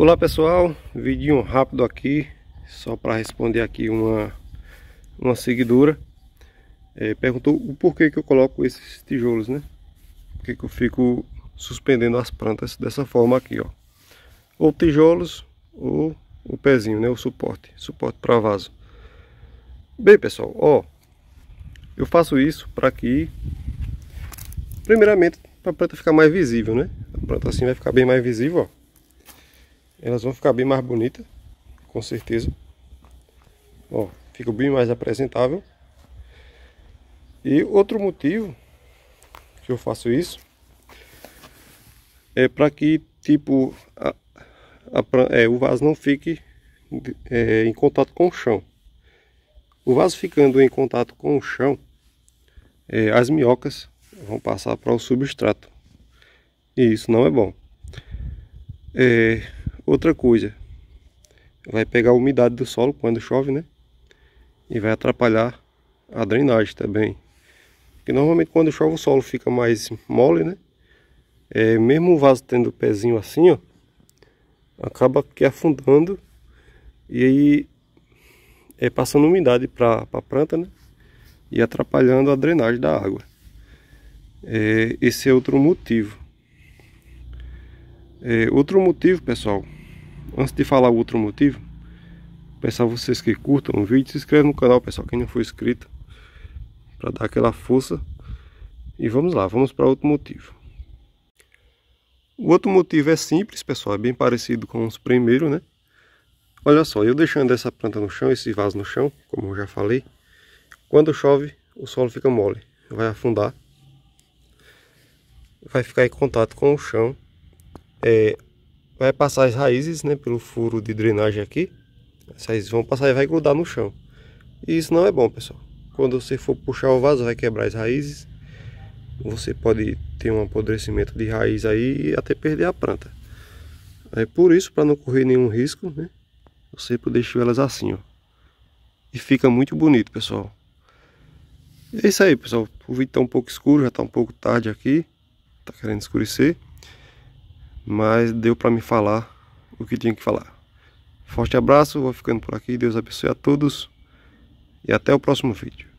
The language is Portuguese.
Olá pessoal, vídeo rápido aqui, só para responder aqui uma, uma seguidora. É, perguntou o porquê que eu coloco esses tijolos, né? Por que eu fico suspendendo as plantas dessa forma aqui, ó. Ou tijolos ou o pezinho, né? O suporte, suporte para vaso. Bem pessoal, ó, eu faço isso para que, primeiramente, para a planta ficar mais visível, né? A planta assim vai ficar bem mais visível, ó elas vão ficar bem mais bonitas, com certeza. Ó, fica bem mais apresentável. E outro motivo que eu faço isso é para que tipo a, a, é, o vaso não fique é, em contato com o chão. O vaso ficando em contato com o chão, é, as minhocas vão passar para o substrato. E isso não é bom. É, Outra coisa, vai pegar a umidade do solo quando chove, né? E vai atrapalhar a drenagem também. que normalmente quando chove o solo fica mais mole, né? É, mesmo o vaso tendo o pezinho assim, ó, acaba que afundando e aí é passando umidade para a planta, né? E atrapalhando a drenagem da água. É, esse é outro motivo. É, outro motivo, pessoal, Antes de falar o outro motivo, peço a vocês que curtam o vídeo, se inscrevam no canal, pessoal, quem não for inscrito, para dar aquela força. E vamos lá, vamos para outro motivo. O outro motivo é simples, pessoal, é bem parecido com os primeiros, né? Olha só, eu deixando essa planta no chão, esse vaso no chão, como eu já falei, quando chove, o solo fica mole, vai afundar, vai ficar em contato com o chão, é, vai passar as raízes, né, pelo furo de drenagem aqui. As raízes vão passar e vai grudar no chão. E isso não é bom, pessoal. Quando você for puxar o vaso, vai quebrar as raízes. Você pode ter um apodrecimento de raiz aí e até perder a planta. É por isso, para não correr nenhum risco, né, eu sempre deixo elas assim, ó. E fica muito bonito, pessoal. E é isso aí, pessoal. O vídeo tá um pouco escuro, já tá um pouco tarde aqui. Tá querendo escurecer mas deu para me falar o que tinha que falar. Forte abraço, vou ficando por aqui, Deus abençoe a todos e até o próximo vídeo.